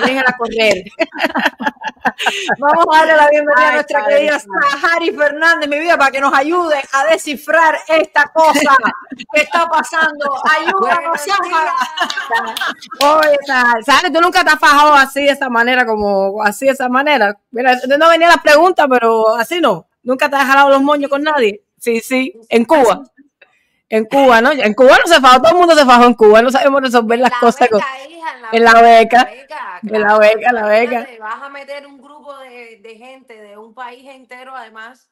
déjala correr. Vamos a darle la bienvenida a nuestra querida Sahari Fernández, mi vida, para que nos ayude a descifrar esta cosa que está pasando. Ayúdanos, Sahari. Oye, tú nunca te has fajado así de esa manera, como así de esa manera. Mira, no venía la pregunta, pero así no. Nunca te has jalado los moños con nadie. Sí, sí, en Cuba. En Cuba, ¿no? En Cuba no se fajo, todo el mundo se fajó en Cuba, no sabemos resolver las cosas con... en la beca, en la beca, la beca. vas a meter un grupo de, gente de un país entero, además,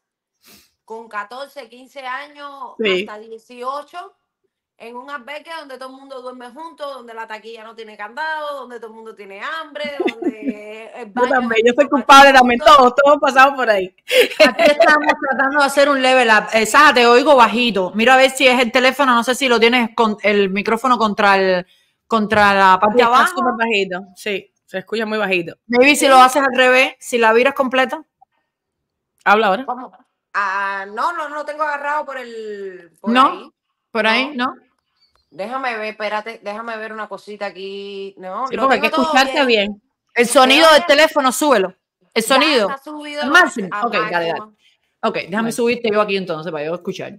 con 14, 15 años, hasta 18, en un albergue donde todo el mundo duerme junto, donde la taquilla no tiene candado, donde todo el mundo tiene hambre, donde Yo también, yo soy culpable también, todos, todos pasamos por ahí. Aquí estamos tratando de hacer un level up. Eh, te oigo bajito. Mira a ver si es el teléfono, no sé si lo tienes con el micrófono contra el contra la parte de abajo. bajito, sí, se escucha muy bajito. Maybe si lo haces al revés, si la viras completa. Habla ahora. Ah, no, no, no tengo agarrado por el. no, por ahí, ¿no? Déjame ver, espérate, déjame ver una cosita aquí. No, sí, hay que escucharte bien. El sonido del teléfono, súbelo. El sonido. máximo. Ok, déjame subirte yo aquí entonces para yo escuchar.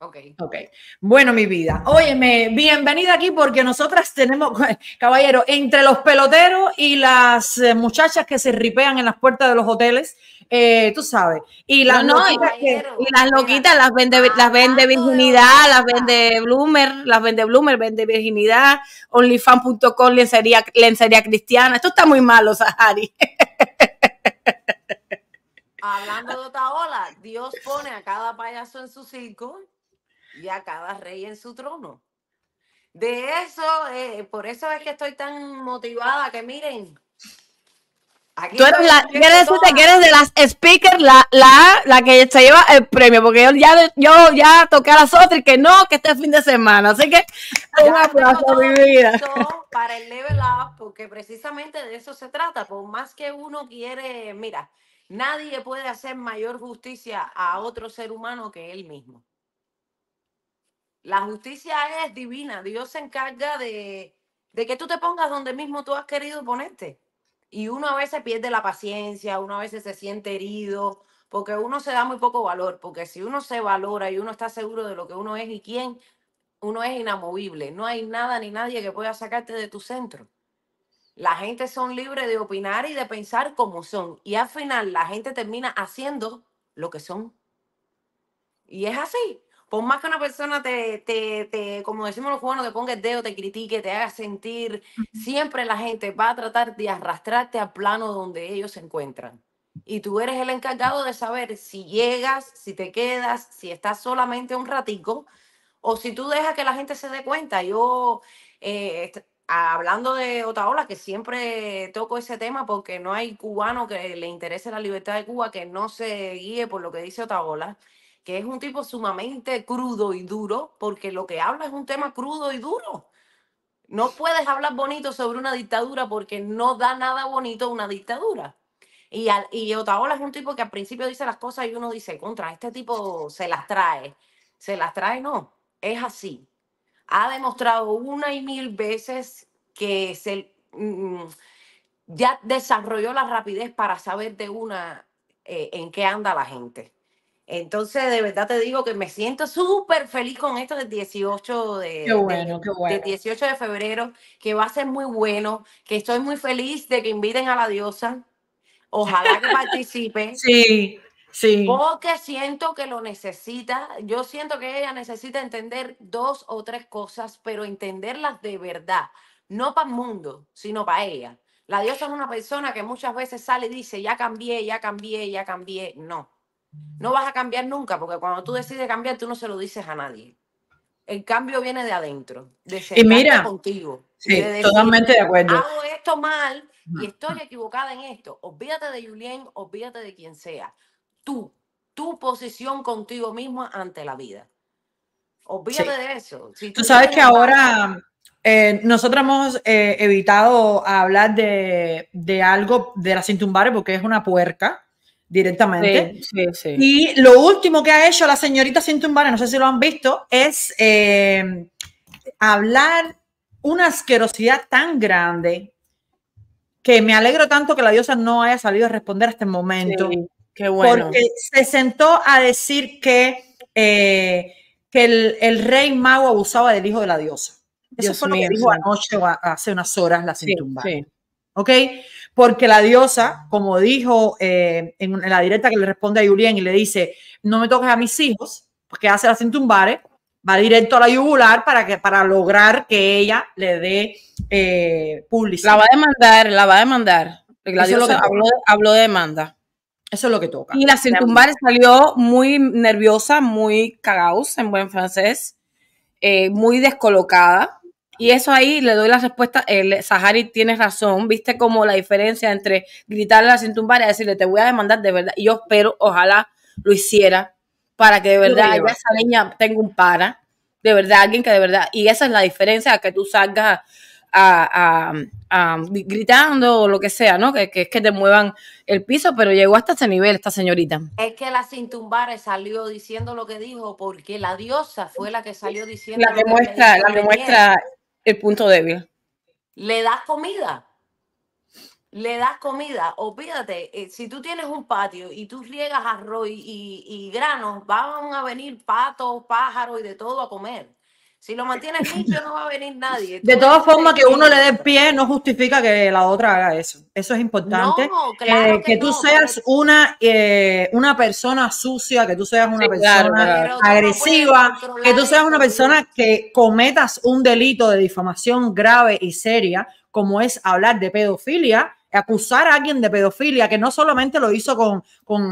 Ok. Ok. Bueno, mi vida. Óyeme, bienvenida aquí porque nosotras tenemos, caballero, entre los peloteros y las eh, muchachas que se ripean en las puertas de los hoteles, eh, tú sabes. Y las no, y las, loquitas las vende, las ah, vende virginidad, las vende bloomer, las vende bloomer, vende virginidad, onlyfan.com, lencería, lencería cristiana. Esto está muy malo, Sahari. Hablando de otra ola, Dios pone a cada payaso en su circo y a cada rey en su trono. De eso, eh, por eso es que estoy tan motivada que miren, tú eres, la, que eres de las speakers, la, la, la, que se lleva el premio, porque yo ya, yo ya toqué a las otras y que no, que este fin de semana. Así que un aplauso, mi vida. Para el level up, porque precisamente de eso se trata. Por más que uno quiere, mira, nadie puede hacer mayor justicia a otro ser humano que él mismo. La justicia es divina. Dios se encarga de, de que tú te pongas donde mismo tú has querido ponerte. Y uno a veces pierde la paciencia, uno a veces se siente herido, porque uno se da muy poco valor, porque si uno se valora y uno está seguro de lo que uno es y quién, uno es inamovible. No hay nada ni nadie que pueda sacarte de tu centro. La gente son libres de opinar y de pensar como son. Y al final la gente termina haciendo lo que son. Y es así por más que una persona te, como decimos los cubanos, te ponga el dedo, te critique, te haga sentir, siempre la gente va a tratar de arrastrarte al plano donde ellos se encuentran. Y tú eres el encargado de saber si llegas, si te quedas, si estás solamente un ratico, o si tú dejas que la gente se dé cuenta. Yo, eh, hablando de Otaola, que siempre toco ese tema porque no hay cubano que le interese la libertad de Cuba que no se guíe por lo que dice Otaola que es un tipo sumamente crudo y duro, porque lo que habla es un tema crudo y duro. No puedes hablar bonito sobre una dictadura porque no da nada bonito una dictadura. Y, y Otaola es un tipo que al principio dice las cosas y uno dice, contra, este tipo se las trae. Se las trae, no, es así. Ha demostrado una y mil veces que se, mm, ya desarrolló la rapidez para saber de una eh, en qué anda la gente. Entonces, de verdad te digo que me siento súper feliz con esto del 18 de, de febrero, que va a ser muy bueno, que estoy muy feliz de que inviten a la diosa. Ojalá que participe. sí, sí. Porque siento que lo necesita. Yo siento que ella necesita entender dos o tres cosas, pero entenderlas de verdad. No para el mundo, sino para ella. La diosa es una persona que muchas veces sale y dice, ya cambié, ya cambié, ya cambié. No no vas a cambiar nunca, porque cuando tú decides cambiar, tú no se lo dices a nadie. El cambio viene de adentro, de ser y mira, contigo. Sí, totalmente de acuerdo. Hago esto mal y estoy equivocada en esto. Olvídate de Julien, olvídate de quien sea. Tú, tu posición contigo mismo ante la vida. Olvídate de eso. tú, sabes que ahora eh, nosotros hemos eh, evitado hablar de, algo de la tumbar porque es una puerca directamente. Y lo último que ha hecho la señorita sin no sé si lo han visto, es eh, hablar una asquerosidad tan grande que me alegro tanto que la diosa no haya salido a responder a este momento. qué bueno. Porque se sentó a decir que, eh, que el, rey mago abusaba del hijo de la diosa. Eso fue lo que dijo anoche o hace unas horas la sin tumbar. ¿Ok? porque la diosa, como dijo eh, en, la directa que le responde a Julián y le dice, no me toques a mis hijos, porque hace la sin va directo a la yugular para, que, para lograr que ella le dé eh, publicidad. La va a demandar, la va a demandar. La diosa habló, habló de demanda. Eso es lo que toca. Y la sin salió muy nerviosa, muy cagaos en buen francés, eh, muy descolocada y eso ahí le doy la respuesta. El Sahari tiene razón. Viste como la diferencia entre gritarle a la cintumbar y decirle te voy a demandar de verdad. Y yo espero, ojalá lo hiciera para que de verdad esa niña tenga un para. De verdad, alguien que de verdad. Y esa es la diferencia a que tú salgas a, gritando o lo que sea, ¿no? Que, es que te muevan el piso, pero llegó hasta ese nivel esta señorita. Es que la tumbar salió diciendo lo que dijo porque la diosa fue la que salió diciendo. La que, muestra, la demuestra muestra el punto débil. Le das comida. Le das comida. o pídate, eh, si tú tienes un patio y tú riegas arroz y granos, van a venir patos, pájaros y de todo a comer. Si lo mantienes limpio, no va a venir nadie. de todas formas, que uno le dé pie no justifica que la otra haga eso. Eso es importante. Eh, que, tú seas una, eh, una persona sucia, que tú seas una persona agresiva, que tú seas una persona que cometas un delito de difamación grave y seria, como es hablar de pedofilia acusar a alguien de pedofilia, que no solamente lo hizo con,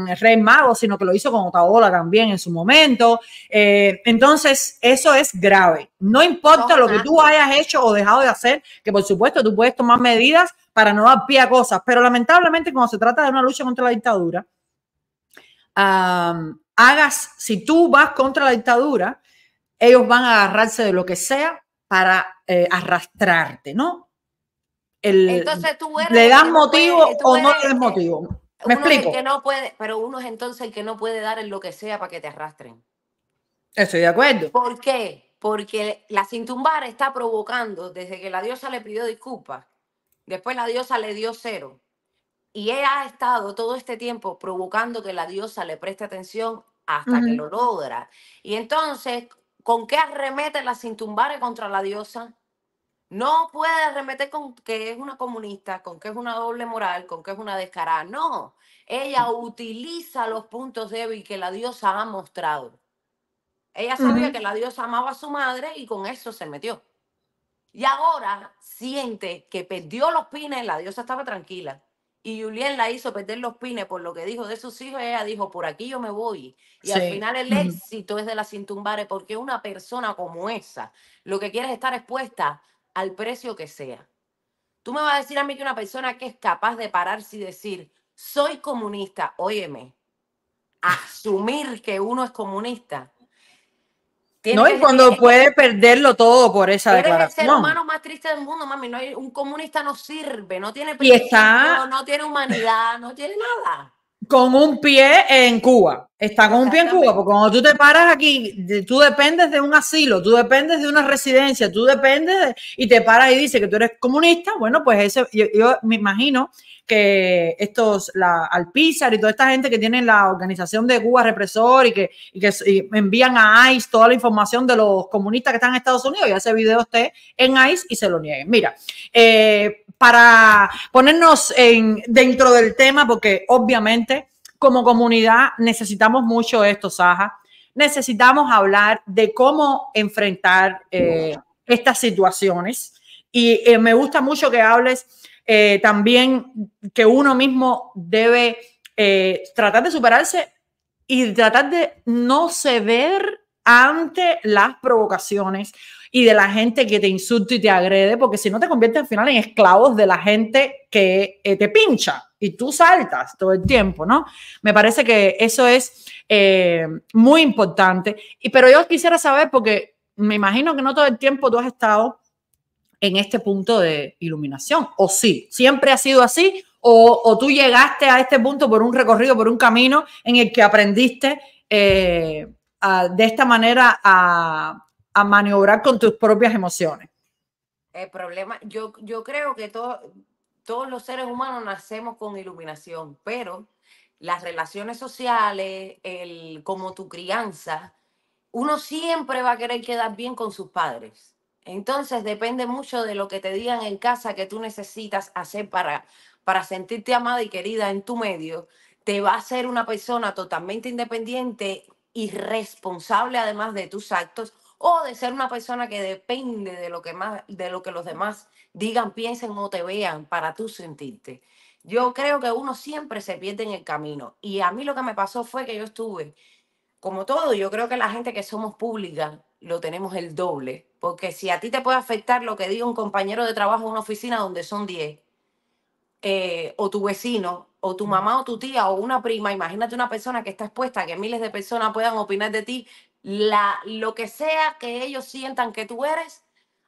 el Rey Mago, sino que lo hizo con Otaola también en su momento. Eh, entonces, eso es grave. No importa lo que tú hayas hecho o dejado de hacer, que por supuesto tú puedes tomar medidas para no dar pie a cosas, pero lamentablemente cuando se trata de una lucha contra la dictadura, hagas, si tú vas contra la dictadura, ellos van a agarrarse de lo que sea para eh, arrastrarte, ¿no? entonces tú ¿Le das motivo o no le das motivo? ¿Me explico? no puede, pero uno es entonces el que no puede dar en lo que sea para que te arrastren. Estoy de acuerdo. ¿Por qué? Porque la sin está provocando desde que la diosa le pidió disculpas. Después la diosa le dio cero. Y ella ha estado todo este tiempo provocando que la diosa le preste atención hasta que lo logra. Y entonces, ¿con qué arremete la sin contra la diosa? No puede remeter con que es una comunista, con que es una doble moral, con que es una descarada. No, ella mm. utiliza los puntos débiles que la diosa ha mostrado. Ella sabía que la diosa amaba a su madre y con eso se metió. Y ahora siente que perdió los pines, la diosa estaba tranquila. Y Julien la hizo perder los pines por lo que dijo de sus hijos. Ella dijo, por aquí yo me voy. Y al final el éxito es de las sin porque una persona como esa lo que quiere es estar expuesta al precio que sea. Tú me vas a decir a mí que una persona que es capaz de pararse y decir, soy comunista, óyeme, asumir que uno es comunista. No, y cuando puede perderlo todo por esa declaración. más triste del mundo, mami. No hay, un comunista no sirve, no tiene y no tiene humanidad, no tiene nada con un pie en Cuba. Está con un pie en Cuba, porque cuando tú te paras aquí, tú dependes de un asilo, tú dependes de una residencia, tú dependes y te paras y dice que tú eres comunista, bueno, pues ese, yo, me imagino que estos, la Alpizar y toda esta gente que tiene la organización de Cuba Represor y que, que envían a ICE toda la información de los comunistas que están en Estados Unidos, y ese video esté en ICE y se lo nieguen. Mira, eh, para ponernos en, dentro del tema, porque obviamente como comunidad necesitamos mucho esto, Saja. Necesitamos hablar de cómo enfrentar eh, estas situaciones. Y eh, me gusta mucho que hables eh, también que uno mismo debe tratar de superarse y tratar de no ceder ante las provocaciones, y de la gente que te insulta y te agrede, porque si no te conviertes al final en esclavos de la gente que eh, te pincha y tú saltas todo el tiempo, ¿no? Me parece que eso es eh, muy importante. Y, pero yo quisiera saber, porque me imagino que no todo el tiempo tú has estado en este punto de iluminación, o sí, siempre ha sido así, o, o tú llegaste a este punto por un recorrido, por un camino en el que aprendiste eh, de esta manera a a maniobrar con tus propias emociones. El problema, yo, yo creo que todo, todos los seres humanos nacemos con iluminación, pero las relaciones sociales, el, como tu crianza, uno siempre va a querer quedar bien con sus padres. Entonces depende mucho de lo que te digan en casa que tú necesitas hacer para, para sentirte amada y querida en tu medio. Te va a ser una persona totalmente independiente y responsable además de tus actos o de ser una persona que depende de lo que, más, de lo que los demás digan, piensen o te vean para tú sentirte. Yo creo que uno siempre se pierde en el camino. Y a mí lo que me pasó fue que yo estuve, como todo, yo creo que la gente que somos públicas lo tenemos el doble. Porque si a ti te puede afectar lo que diga un compañero de trabajo en una oficina donde son 10, eh, o tu vecino, o tu mamá, o tu tía, o una prima, imagínate una persona que está expuesta a que miles de personas puedan opinar de ti la, lo que sea que ellos sientan que tú eres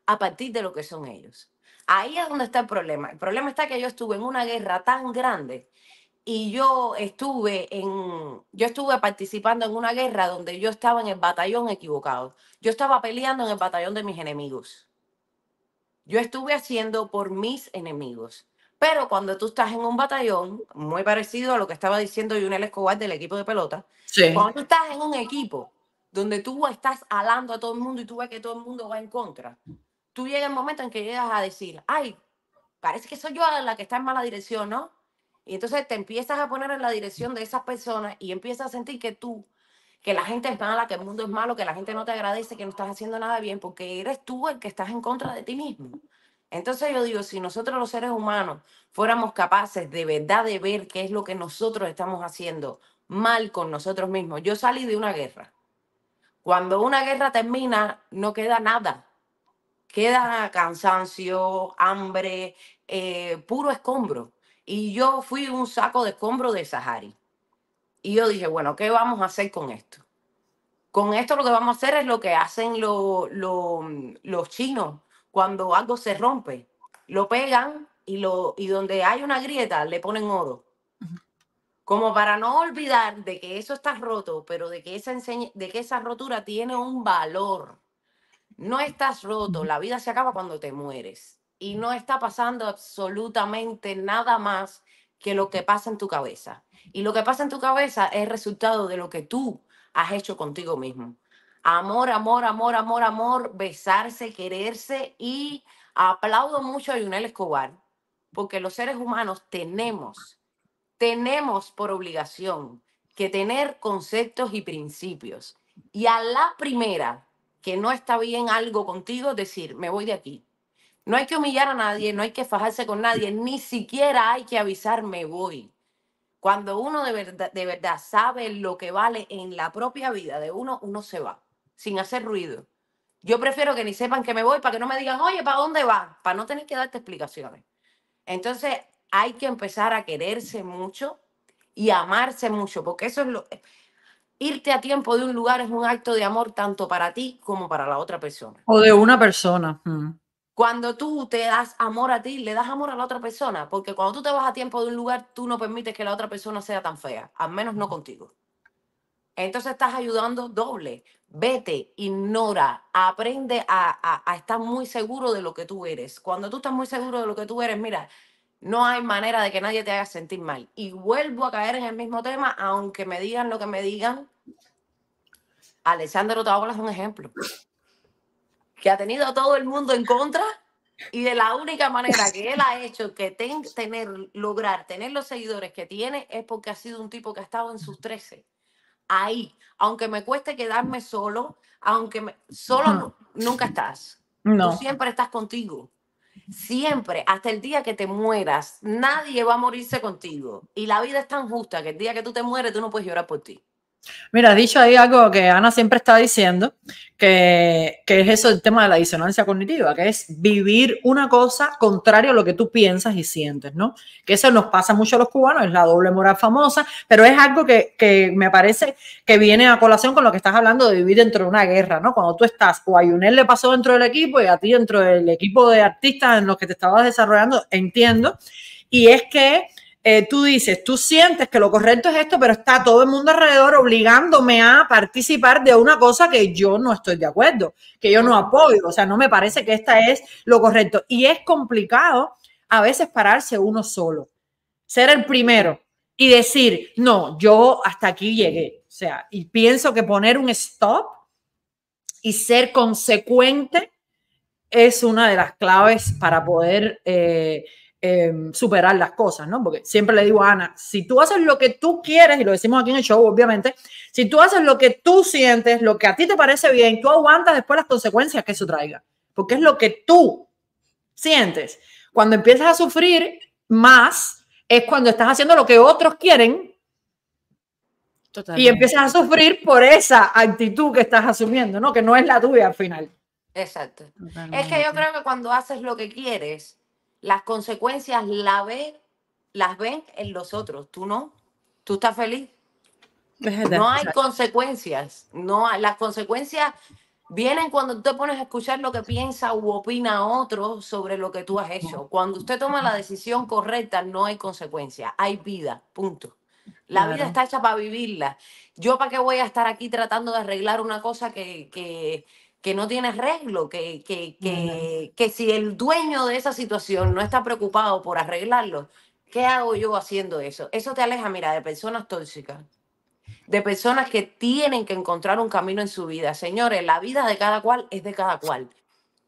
a partir de lo que son ellos. Ahí es donde está el problema. El problema está que yo estuve en una guerra tan grande y yo estuve en yo estuve participando en una guerra donde yo estaba en el batallón equivocado. Yo estaba peleando en el batallón de mis enemigos. Yo estuve haciendo por mis enemigos. Pero cuando tú estás en un batallón, muy parecido a lo que estaba diciendo Junel Escobar del equipo de pelota, cuando tú estás en un equipo donde tú estás hablando a todo el mundo y tú ves que todo el mundo va en contra, tú llega el momento en que llegas a decir, ay, parece que soy yo la que está en mala dirección, ¿no? Y entonces te empiezas a poner en la dirección de esas personas y empiezas a sentir que tú, que la gente es mala, que el mundo es malo, que la gente no te agradece, que no estás haciendo nada bien, porque eres tú el que estás en contra de ti mismo. Entonces yo digo, si nosotros los seres humanos fuéramos capaces de verdad de ver qué es lo que nosotros estamos haciendo mal con nosotros mismos, yo salí de una guerra cuando una guerra termina, no queda nada. Queda cansancio, hambre, eh, puro escombro. Y yo fui un saco de escombro de Sahari. Y yo dije, bueno, ¿qué vamos a hacer con esto? Con esto lo que vamos a hacer es lo que hacen los chinos cuando algo se rompe. Lo pegan y, lo, y donde hay una grieta le ponen oro como para no olvidar de que eso está roto, pero de que esa, de que esa rotura tiene un valor. No estás roto, la vida se acaba cuando te mueres y no está pasando absolutamente nada más que lo que pasa en tu cabeza. Y lo que pasa en tu cabeza es resultado de lo que tú has hecho contigo mismo. Amor, amor, amor, amor, amor, besarse, quererse y aplaudo mucho a Junel Escobar, porque los seres humanos tenemos tenemos por obligación que tener conceptos y principios. Y a la primera que no está bien algo contigo, decir, me voy de aquí. No hay que humillar a nadie, no hay que fajarse con nadie, ni siquiera hay que avisar, me voy. Cuando uno de verdad, de verdad sabe lo que vale en la propia vida de uno, uno se va, sin hacer ruido. Yo prefiero que ni sepan que me voy para que no me digan, oye, ¿para dónde vas? Para no tener que darte explicaciones. Entonces, hay que empezar a quererse mucho y amarse mucho, porque eso es lo... Irte a tiempo de un lugar es un acto de amor tanto para ti como para la otra persona. O de una persona. Mm. Cuando tú te das amor a ti, le das amor a la otra persona, porque cuando tú te vas a tiempo de un lugar, tú no permites que la otra persona sea tan fea, al menos no contigo. Entonces estás ayudando doble. Vete, ignora, aprende a, a, a, estar muy seguro de lo que tú eres. Cuando tú estás muy seguro de lo que tú eres, mira, no hay manera de que nadie te haga sentir mal. Y vuelvo a caer en el mismo tema, aunque me digan lo que me digan. Alessandro Tabola es un ejemplo. Que ha tenido a todo el mundo en contra y de la única manera que él ha hecho que tener, lograr tener los seguidores que tiene es porque ha sido un tipo que ha estado en sus 13. Ahí, aunque me cueste quedarme solo, aunque solo nunca estás. No. siempre estás contigo. Siempre, hasta el día que te mueras, nadie va a morirse contigo. Y la vida es tan justa que el día que tú te mueres, tú no puedes llorar por ti. Mira, dicho ahí algo que Ana siempre está diciendo, que, es eso el tema de la disonancia cognitiva, que es vivir una cosa contrario a lo que tú piensas y sientes, ¿no? Que eso nos pasa mucho a los cubanos, es la doble moral famosa, pero es algo que, que me parece que viene a colación con lo que estás hablando de vivir dentro de una guerra, ¿no? Cuando tú estás, o a Yunel le pasó dentro del equipo y a ti dentro del equipo de artistas en los que te estabas desarrollando, entiendo, y es que eh, tú dices, tú sientes que lo correcto es esto, pero está todo el mundo alrededor obligándome a participar de una cosa que yo no estoy de acuerdo, que yo no apoyo, o sea, no me parece que esta es lo correcto. Y es complicado a veces pararse uno solo, ser el primero y decir, no, yo hasta aquí llegué. O sea, y pienso que poner un stop y ser consecuente es una de las claves para poder eh, Em, superar las cosas, ¿no? Porque siempre le digo a Ana, si tú haces lo que tú quieres, y lo decimos aquí en el show, obviamente, si tú haces lo que tú sientes, lo que a ti te parece bien, tú aguantas después las consecuencias que eso traiga, porque es lo que tú sientes. Cuando empiezas a sufrir más, es cuando estás haciendo lo que otros quieren. Y empiezas a sufrir por esa actitud que estás asumiendo, ¿no? Que no es la tuya al final. Exacto. Es que yo creo que cuando haces lo que quieres, las consecuencias la ve, las ven en los otros, tú no. Tú estás feliz. No hay consecuencias. No, las consecuencias vienen cuando tú te pones a escuchar lo que piensa u opina otro sobre lo que tú has hecho. Cuando usted toma la decisión correcta, no hay consecuencias, hay vida, punto. La vida está hecha para vivirla. Yo para qué voy a estar aquí tratando de arreglar una cosa que, que no tiene arreglo, que, que, si el dueño de esa situación no está preocupado por arreglarlo, ¿qué hago yo haciendo eso? Eso te aleja, mira, de personas tóxicas, de personas que tienen que encontrar un camino en su vida. Señores, la vida de cada cual es de cada cual.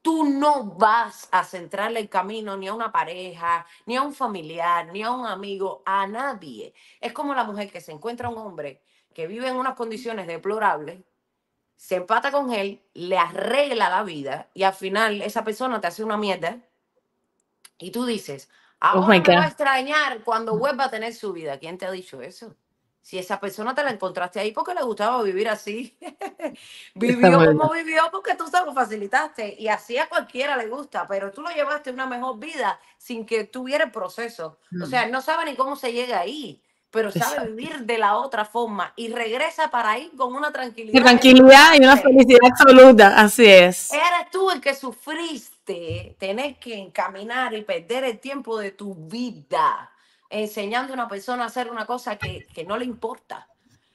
Tú no vas a centrarle el camino ni a una pareja, ni a un familiar, ni a un amigo, a nadie. Es como la mujer que se encuentra un hombre que vive en unas condiciones deplorables se empata con él, le arregla la vida y al final esa persona te hace una mierda y tú dices, ahora oh me va a extrañar cuando vuelva a tener su vida. ¿Quién te ha dicho eso? Si esa persona te la encontraste ahí porque le gustaba vivir así, vivió como vivió porque tú se lo facilitaste y así a cualquiera le gusta, pero tú lo llevaste una mejor vida sin que tuviera el proceso. O mm. sea, no sabe ni cómo se llega ahí pero sabe vivir de la otra forma y regresa para ahí con una tranquilidad. tranquilidad y una felicidad absoluta, así es. Eres tú el que sufriste tener que encaminar y perder el tiempo de tu vida enseñando a una persona a hacer una cosa que, que no le importa.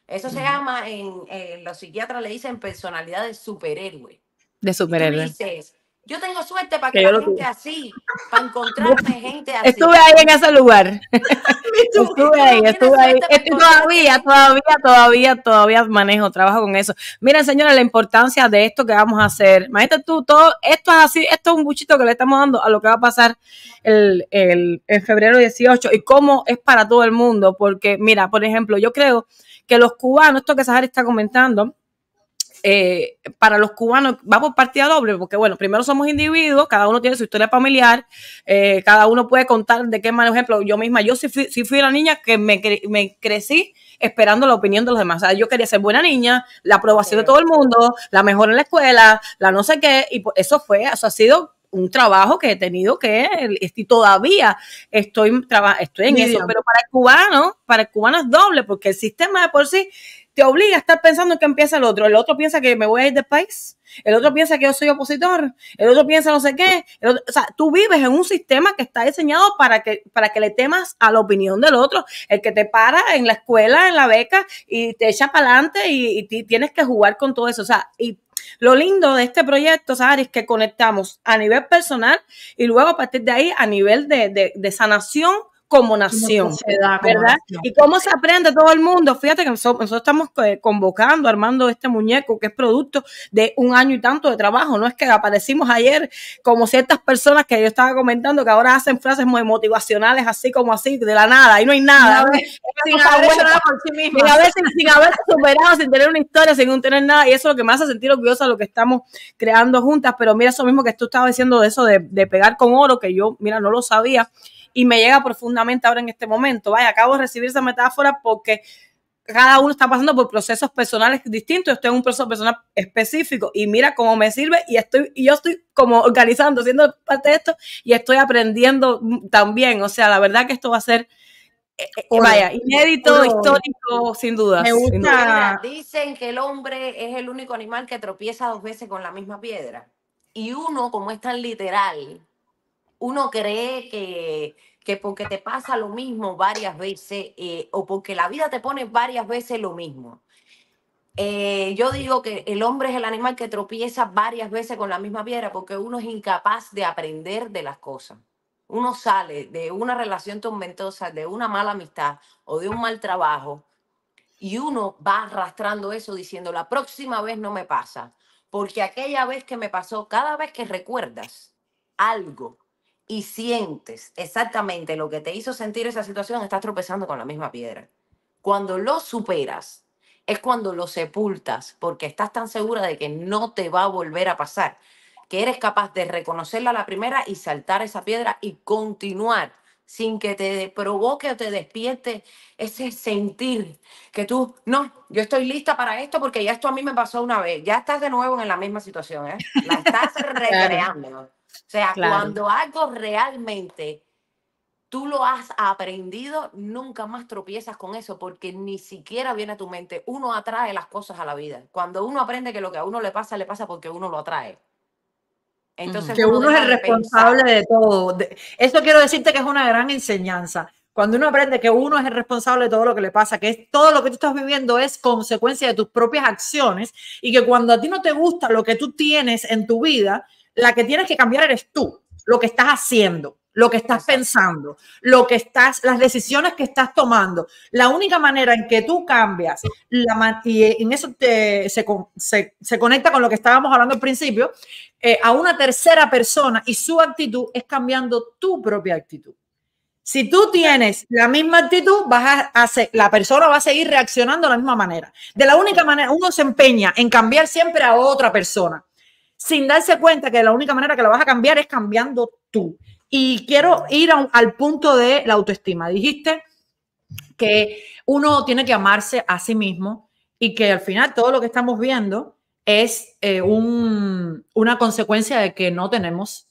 Eso se llama, en, los psiquiatras le dicen personalidad de superhéroe. De superhéroe. Dices, yo tengo suerte para que, la gente así, para encontrarme gente así. Estuve ahí en ese lugar. estuve ahí, estuve ahí. Todavía, todavía, todavía, todavía manejo, trabajo con eso. Miren, señores, la importancia de esto que vamos a hacer. Imagínate tú, todo esto es así, esto es un buchito que le estamos dando a lo que va a pasar el, el, febrero 18 y cómo es para todo el mundo. Porque, mira, por ejemplo, yo creo que los cubanos, esto que Sahar está comentando, eh, para los cubanos va por partida doble, porque bueno, primero somos individuos, cada uno tiene su historia familiar, eh, cada uno puede contar de qué manera, ejemplo, yo misma, yo sí fui, sí la niña que me, crecí esperando la opinión de los demás. yo quería ser buena niña, la aprobación de todo el mundo, la mejor en la escuela, la no sé qué, y pues, eso fue, eso ha sido un trabajo que he tenido que y todavía estoy, en eso, pero para el cubano, para el cubano es doble, porque el sistema de por sí te obliga a estar pensando en que empieza el otro. El otro piensa que me voy a ir del país. El otro piensa que yo soy opositor. El otro piensa no sé qué. o sea, tú vives en un sistema que está diseñado para que, para que le temas a la opinión del otro. El que te para en la escuela, en la beca y te echa para adelante y, tienes que jugar con todo eso. O sea, y lo lindo de este proyecto, sabes es que conectamos a nivel personal y luego a partir de ahí a nivel de, sanación como nación, ¿verdad? Y cómo se aprende todo el mundo. Fíjate que nosotros, estamos eh, convocando, armando este muñeco que es producto de un año y tanto de trabajo. No es que aparecimos ayer como ciertas personas que yo estaba comentando que ahora hacen frases muy motivacionales así como así, de la nada, y no hay nada. Sin, haber, superado, sin tener una historia, sin tener nada. Y eso es lo que me hace sentir orgullosa de lo que estamos creando juntas. Pero mira eso mismo que tú estabas diciendo de eso de pegar con oro, que yo, mira, no lo sabía y me llega profundamente ahora en este momento. Vaya, acabo de recibir esa metáfora porque cada uno está pasando por procesos personales distintos. Yo estoy un proceso personal específico y mira cómo me sirve y estoy yo estoy como organizando, siendo parte de esto y estoy aprendiendo también. O sea, la verdad que esto va a ser eh, eh, vaya, inédito, histórico, sin duda. Me gusta. dicen que el hombre es el único animal que tropieza dos veces con la misma piedra. Y uno, como es tan literal, uno cree que, porque te pasa lo mismo varias veces eh, o porque la vida te pone varias veces lo mismo. Eh, yo digo que el hombre es el animal que tropieza varias veces con la misma piedra porque uno es incapaz de aprender de las cosas. Uno sale de una relación tormentosa, de una mala amistad o de un mal trabajo y uno va arrastrando eso diciendo la próxima vez no me pasa, porque aquella vez que me pasó, cada vez que recuerdas algo y sientes exactamente lo que te hizo sentir esa situación, estás tropezando con la misma piedra. Cuando lo superas, es cuando lo sepultas, porque estás tan segura de que no te va a volver a pasar, que eres capaz de reconocerla la primera y saltar esa piedra y continuar sin que te provoque o te despierte ese sentir que tú, no, yo estoy lista para esto porque ya esto a mí me pasó una vez, ya estás de nuevo en la misma situación, ¿eh? la estás recreando. O sea, cuando algo realmente tú lo has aprendido, nunca más tropiezas con eso porque ni siquiera viene a tu mente. Uno atrae las cosas a la vida. Cuando uno aprende que lo que a uno le pasa, le pasa porque uno lo atrae. Entonces, que uno, es el responsable de todo. Eso quiero decirte que es una gran enseñanza. Cuando uno aprende que uno es el responsable de todo lo que le pasa, que todo lo que tú estás viviendo es consecuencia de tus propias acciones y que cuando a ti no te gusta lo que tú tienes en tu vida, la que tienes que cambiar eres tú, lo que estás haciendo, lo que estás pensando, lo que estás, las decisiones que estás tomando. La única manera en que tú cambias, la, y eh, en eso se, conecta con lo que estábamos hablando al principio, eh, a una tercera persona y su actitud es cambiando tu propia actitud. Si tú tienes la misma actitud, vas la persona va a seguir reaccionando de la misma manera. De la única manera, uno se empeña en cambiar siempre a otra persona sin darse cuenta que la única manera que la vas a cambiar es cambiando tú. Y quiero ir al punto de la autoestima. Dijiste que uno tiene que amarse a sí mismo y que al final todo lo que estamos viendo es eh, una consecuencia de que no tenemos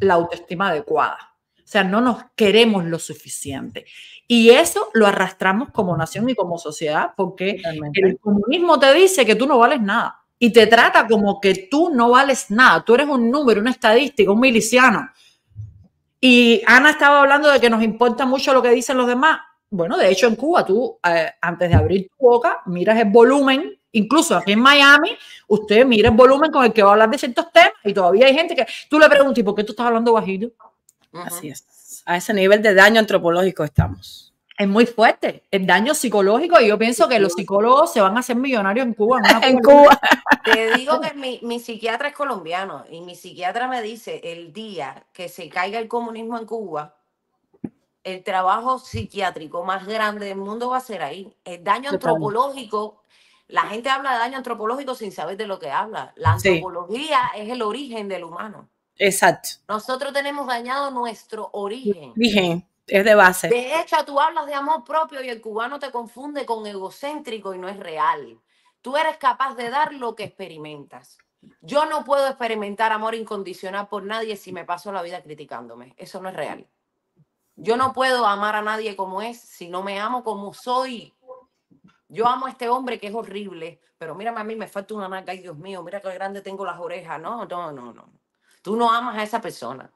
la autoestima adecuada. O sea, no nos queremos lo suficiente. Y eso lo arrastramos como nación y como sociedad, porque el comunismo te dice que tú no vales nada y te trata como que tú no vales nada, tú eres un número, una estadística, un miliciano. Y Ana estaba hablando de que nos importa mucho lo que dicen los demás. Bueno, de hecho en Cuba tú eh, antes de abrir tu boca miras el volumen, incluso aquí en Miami, usted mira el volumen con el que va a hablar de ciertos temas y todavía hay gente que tú le preguntas, ¿y por qué tú estás hablando bajito? Así es. A ese nivel de daño antropológico estamos es muy fuerte, el daño psicológico. Y yo pienso que los psicólogos se van a hacer millonarios en Cuba. En, Cuba. Te digo que mi, psiquiatra es colombiano y mi psiquiatra me dice: el día que se caiga el comunismo en Cuba, el trabajo psiquiátrico más grande del mundo va a ser ahí. El daño antropológico, la gente habla de daño antropológico sin saber de lo que habla. La antropología es el origen del humano. Exacto. Nosotros tenemos dañado nuestro origen. Origen es de base. De hecho, tú hablas de amor propio y el cubano te confunde con egocéntrico y no es real. Tú eres capaz de dar lo que experimentas. Yo no puedo experimentar amor incondicional por nadie si me paso la vida criticándome. Eso no es real. Yo no puedo amar a nadie como es si no me amo como soy. Yo amo a este hombre que es horrible, pero mírame a mí, me falta una naca, ay Dios mío, mira qué grande tengo las orejas. No, no, no, no. Tú no amas a esa persona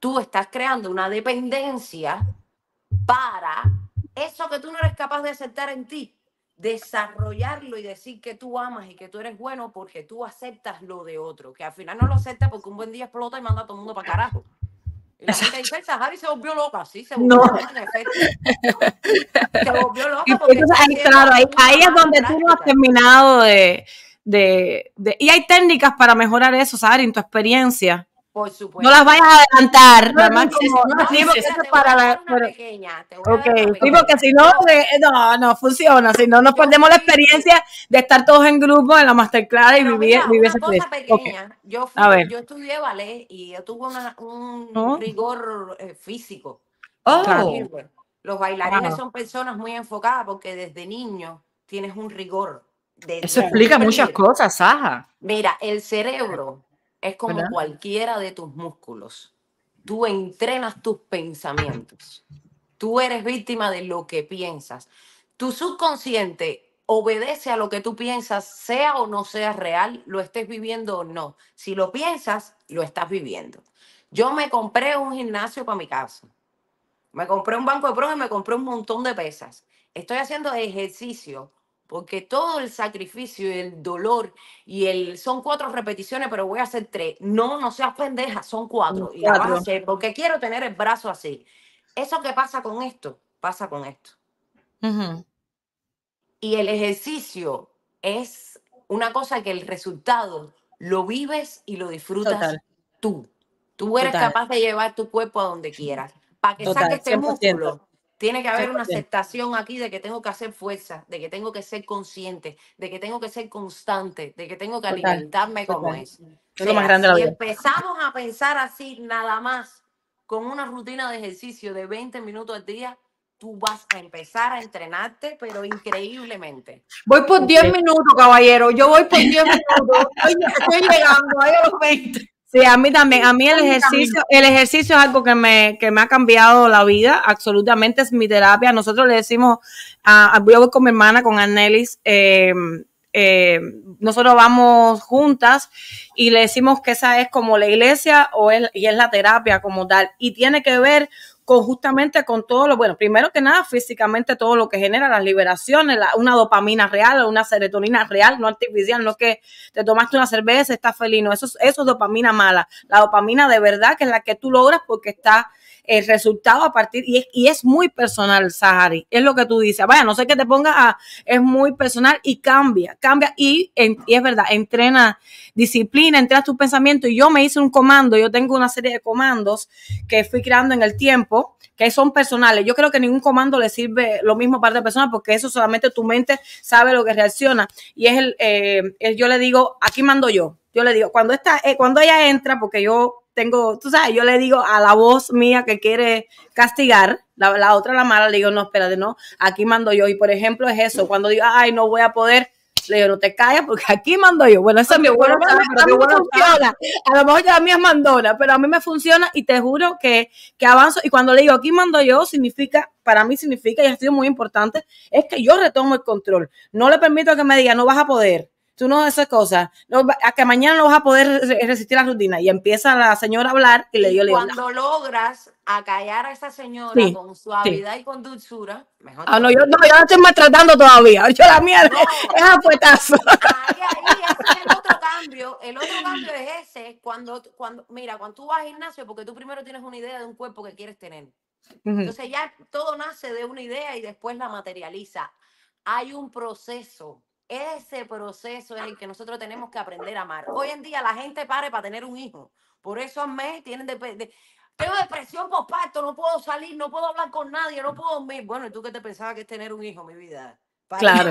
tú estás creando una dependencia para eso que tú no eres capaz de aceptar en ti, desarrollarlo y decir que tú amas y que tú eres bueno porque tú aceptas lo de otro, que al final no lo acepta porque un buen día explota y manda a todo el mundo para carajo. Y la gente dice, Sahari se volvió loca, sí, se volvió no. loca, Se volvió loca porque... Ahí, ahí, es donde tú no has terminado de, de, de, Y hay técnicas para mejorar eso, Sari, en tu experiencia. Por supuesto. No las vayas a adelantar. No, para la pequeña. porque si no, eh, no, no funciona. Si no, nos perdemos la experiencia de estar todos en grupo en la masterclass y vivir, esa cosa Yo, yo estudié ballet y yo tuve un rigor eh, físico. Oh. Los bailarines son personas muy enfocadas porque desde niño tienes un rigor. Eso explica muchas cosas, Saja. Mira, el cerebro es como cualquiera de tus músculos. Tú mm. entrenas tus pensamientos. Tú eres víctima de lo que piensas. Tu subconsciente obedece a lo que tú piensas, sea o no sea real, lo estés viviendo o no. Si lo piensas, lo estás viviendo. Yo me compré un gimnasio para mi casa. Me compré un banco de pruebas y me compré un montón de pesas. Estoy haciendo ejercicio porque todo el sacrificio y el dolor y el son cuatro repeticiones, pero voy a hacer tres. No, no seas pendeja, son cuatro. porque quiero tener el brazo así. Eso que pasa con esto, pasa con esto. Y el ejercicio es una cosa que el resultado lo vives y lo disfrutas tú. Tú eres capaz de llevar tu cuerpo a donde quieras. Para que saque este músculo, tiene que haber una aceptación aquí de que tengo que hacer fuerza, de que tengo que ser consciente, de que tengo que ser constante, de que tengo que alimentarme como es. más grande si empezamos a pensar así, nada más, con una rutina de ejercicio de 20 minutos al día, tú vas a empezar a entrenarte, pero increíblemente. Voy por 10 minutos, caballero. Yo voy por 10 minutos. estoy llegando ahí a los 20. Sí, a mí también. A mí el ejercicio, el ejercicio es algo que me, ha cambiado la vida. Absolutamente es mi terapia. Nosotros le decimos, a, voy a ver con mi hermana, con Annelis, em, em, nosotros vamos juntas y le decimos que esa es como la iglesia o es, y es la terapia como tal. Y tiene que ver con justamente con todo lo, bueno, primero que nada, físicamente todo lo que genera las liberaciones, una dopamina real, una serotonina real, no artificial, no que te tomaste una cerveza, estás feliz, no, eso, eso es dopamina mala, la dopamina de verdad que es la que tú logras porque está el resultado a partir, y es, y es muy personal, Sahari, es lo que tú dices, vaya, no sé qué te pongas a, es muy personal y cambia, cambia, y, es verdad, entrena disciplina, entrena tu pensamiento, y yo me hice un comando, yo tengo una serie de comandos que fui creando en el tiempo, que son personales, yo creo que ningún comando le sirve lo mismo parte de personas, porque eso solamente tu mente sabe lo que reacciona, y es el, eh, yo le digo, aquí mando yo, yo le digo, cuando, está eh, cuando ella entra, porque yo tengo, tú sabes, yo le digo a la voz mía que quiere castigar, la, otra, la mala, le digo, no, espérate, no, aquí mando yo. Y por ejemplo, es eso, cuando digo, ay, no voy a poder, le digo, no te calles porque aquí mando yo. Bueno, eso es mi bueno, a mí funciona. A lo mejor ya la es mandona, pero a mí me funciona y te juro que, que avanzo. Y cuando le digo, aquí mando yo, significa, para mí significa, y ha sido muy importante, es que yo retomo el control. No le permito que me diga, no vas a poder tú no esas cosas, no, a que mañana no vas a poder resistir la rutina. Y empieza la señora a hablar y le dio Cuando logras acallar a esa señora con suavidad y con dulzura, Ah, no, yo no, yo la estoy maltratando todavía. Yo la mierda es apuetazo. Ahí, ahí, el otro cambio, el otro cambio es ese, cuando, cuando, mira, cuando tú vas al gimnasio, porque tú primero tienes una idea de un cuerpo que quieres tener. Entonces ya todo nace de una idea y después la materializa. Hay un proceso ese proceso es el que nosotros tenemos que aprender a amar. Hoy en día la gente pare para tener un hijo. Por eso a mes tienen de, de, tengo depresión postparto, no puedo salir, no puedo hablar con nadie, no puedo dormir. Bueno, ¿y tú qué te pensabas que es tener un hijo, mi vida? Claro.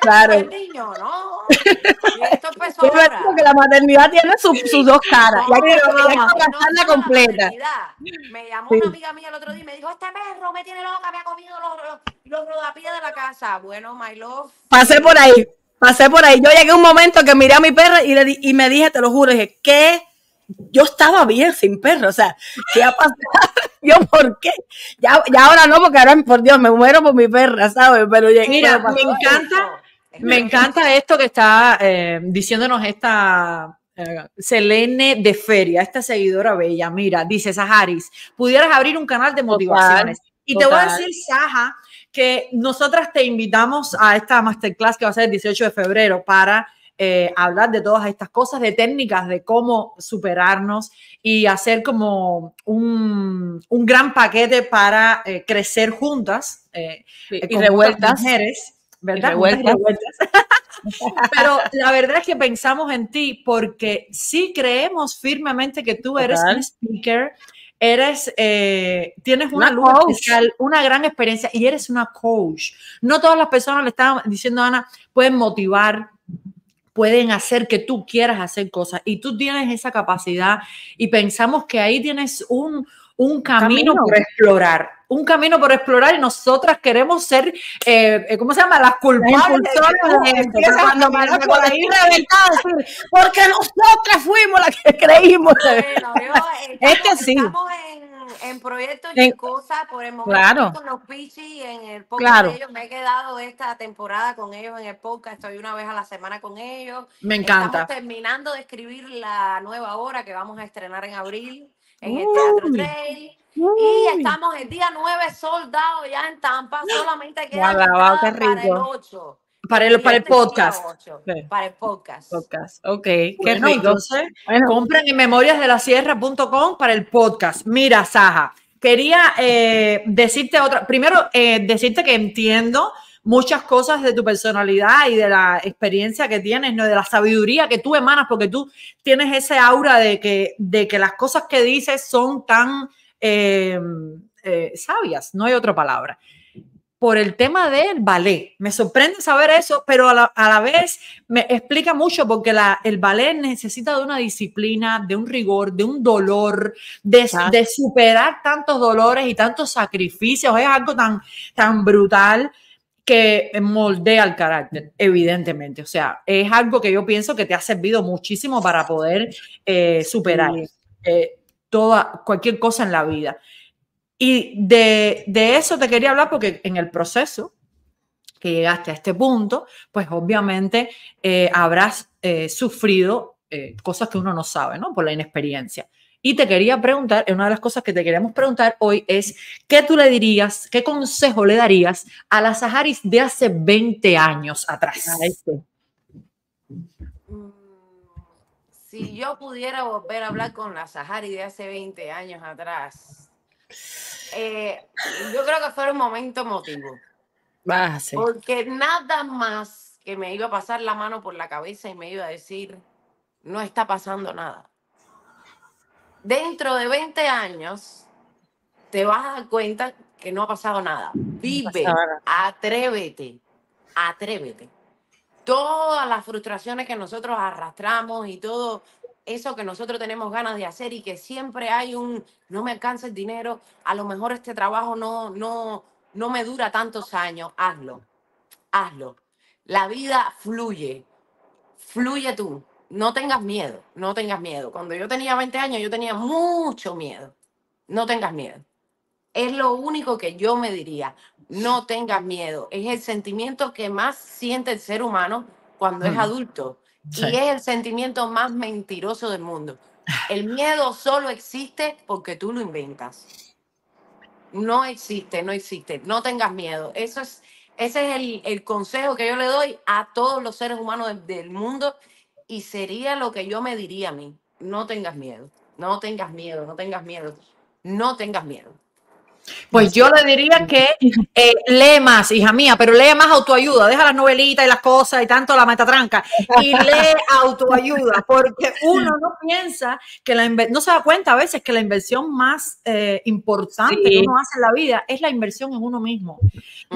claro. ¿no? Esto que la maternidad tiene sus dos caras. No, que, completa. Me llamó una amiga mía el otro día y me dijo, este perro me tiene loca, me ha comido los, los, de la casa. Bueno, my love. Pasé por ahí, pasé por ahí. Yo llegué un momento que miré a mi perro y, le, y me dije, te lo juro, dije, ¿qué yo estaba bien sin perro, o sea, ¿qué ha pasado? yo, ¿por qué? Ya, ahora no, porque ahora, por Dios, me muero por mi perra, ¿sabes? Pero Mira, me encanta, me encanta esto que está eh, diciéndonos esta eh, Selene de Feria, esta seguidora bella, mira, dice Sajaris pudieras abrir un canal de motivaciones. y te voy a decir, Saja, que nosotras te invitamos a esta masterclass que va a ser el 18 de febrero para eh, hablar de todas estas cosas, de técnicas, de cómo superarnos y hacer como un, un gran paquete para eh, crecer juntas eh, eh y, revueltas. Mujeres, ¿verdad? Pero la verdad es que pensamos en ti porque sí creemos firmemente que tú eres un speaker, eres, tienes una, una gran experiencia y eres una coach. No todas las personas le estaban diciendo, Ana, pueden motivar, pueden hacer que tú quieras hacer cosas y tú tienes esa capacidad y pensamos que ahí tienes un, un camino, por explorar. Un camino por explorar y nosotras queremos ser, eh, eh ¿cómo se llama? Las culpables. porque nosotras fuimos las que creímos. este sí en proyectos y cosas por el con los pichis en el podcast yo Me he quedado esta temporada con ellos en el podcast. Estoy una vez a la semana con ellos. Me encanta. Estamos terminando de escribir la nueva obra que vamos a estrenar en abril en el Teatro Trey Y estamos el día 9 soldado ya en Tampa. Solamente queda para el 8. Para el, podcast. Para el podcast. podcast. Ok, qué rico. Entonces, en memoriasdelasierra.com para el podcast. Mira, Saja, quería eh, decirte otra. Primero, eh, decirte que entiendo muchas cosas de tu personalidad y de la experiencia que tienes, ¿no? de la sabiduría que tú emanas, porque tú tienes ese aura de que, de que las cosas que dices son tan eh, sabias, no hay otra palabra por el tema del ballet. Me sorprende saber eso, pero a la, vez me explica mucho porque el ballet necesita de una disciplina, de un rigor, de un dolor, de, de, superar tantos dolores y tantos sacrificios. Es algo tan, tan brutal que moldea el carácter, evidentemente. O sea, es algo que yo pienso que te ha servido muchísimo para poder eh, superar eh, toda, cualquier cosa en la vida. Y de, eso te quería hablar porque en el proceso que llegaste a este punto, pues obviamente eh, habrás eh, sufrido eh, cosas que uno no sabe, ¿no? Por la inexperiencia. Y te quería preguntar, una de las cosas que te queremos preguntar hoy es, ¿qué tú le dirías, qué consejo le darías a la Saharis de hace 20 años atrás? Mm, si yo pudiera volver a hablar con la Saharis de hace 20 años atrás, eh, yo creo que fue un momento emotivo. Ah, Porque nada más que me iba a pasar la mano por la cabeza y me iba a decir, no está pasando nada. Dentro de 20 años te vas a dar cuenta que no ha pasado nada. Vive, atrévete, atrévete. Todas las frustraciones que nosotros arrastramos y todo, eso que nosotros tenemos ganas de hacer y que siempre hay un, no me alcanza el dinero, a lo mejor este trabajo no, no, no me dura tantos años, hazlo, hazlo. La vida fluye, fluye tú, no tengas miedo, no tengas miedo. Cuando yo tenía 20 años yo tenía mucho miedo, no tengas miedo. Es lo único que yo me diría, no tengas miedo. Es el sentimiento que más siente el ser humano cuando es adulto y es el sentimiento más mentiroso del mundo. El miedo solo existe porque tú lo inventas. No existe, no existe. No tengas miedo. Eso es, ese es el, consejo que yo le doy a todos los seres humanos del mundo y sería lo que yo me diría a mí. No tengas miedo, no tengas miedo, no tengas miedo, no tengas miedo. Pues yo le diría que eh, lee más, hija mía, pero lee más autoayuda, deja las novelitas y las cosas y tanto la metatranca, y lee autoayuda, porque uno no piensa que la no se da cuenta a veces que la inversión más eh, importante que uno hace en la vida es la inversión en uno mismo.